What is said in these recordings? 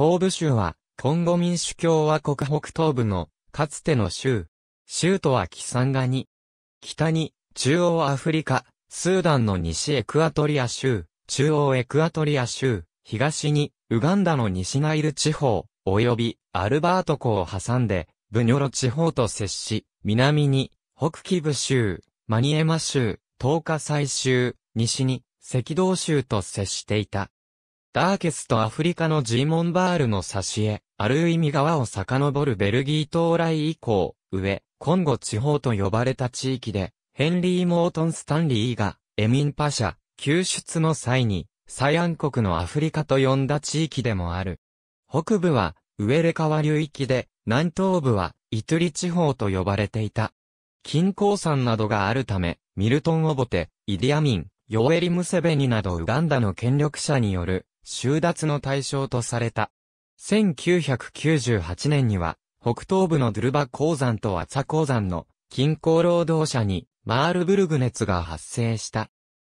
東部州は、コンゴ民主共和国北東部の、かつての州。州都はキサンガニ。北に、中央アフリカ、スーダンの西エクアトリア州、中央エクアトリア州、東に、ウガンダの西ナイル地方、及び、アルバート湖を挟んで、ブニョロ地方と接し、南に、北キブ州、マニエマ州、東下西州、西に、赤道州と接していた。ダーケストアフリカのジーモンバールの挿絵、ある意味川を遡るベルギー到来以降、上、コンゴ地方と呼ばれた地域で、ヘンリー・モートン・スタンリーが、エミン・パシャ、救出の際に、サイアン国のアフリカと呼んだ地域でもある。北部は、ウエレ川流域で、南東部は、イトゥリ地方と呼ばれていた。金鉱山などがあるため、ミルトン・オボテ、イディアミン、ヨエリ・ムセベニなどウガンダの権力者による収奪の対象とされた。1998年には、北東部のドゥルバ鉱山とアツァ鉱山の近郊労働者にマールブルグ熱が発生した。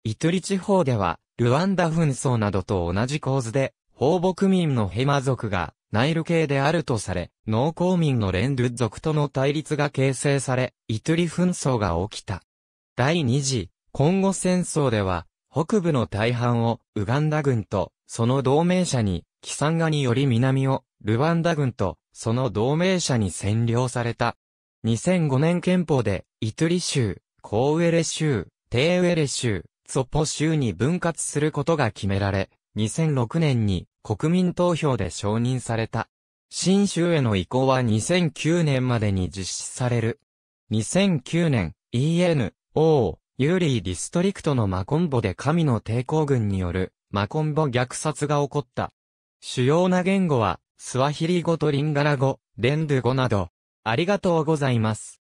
イトリ地方では、ルワンダ紛争などと同じ構図で、放牧民のヘマ族がナイル系であるとされ、農耕民のレンドゥ族との対立が形成され、イトリ紛争が起きた。第二次、今後戦争では、北部の大半をウガンダ軍と、その同盟者に、キサンガにより南をルワンダ軍と、その同盟者に占領された。2005年憲法で、イトゥリ州、コウエレ州、テーウエレ州、ツォポ州に分割することが決められ、2006年に国民投票で承認された。新州への移行は2009年までに実施される。2009年、EN、O、ユーリーディストリクトのマコンボで神の抵抗軍によるマコンボ虐殺が起こった。主要な言語は、スワヒリ語とリンガラ語、デンドゥ語など、ありがとうございます。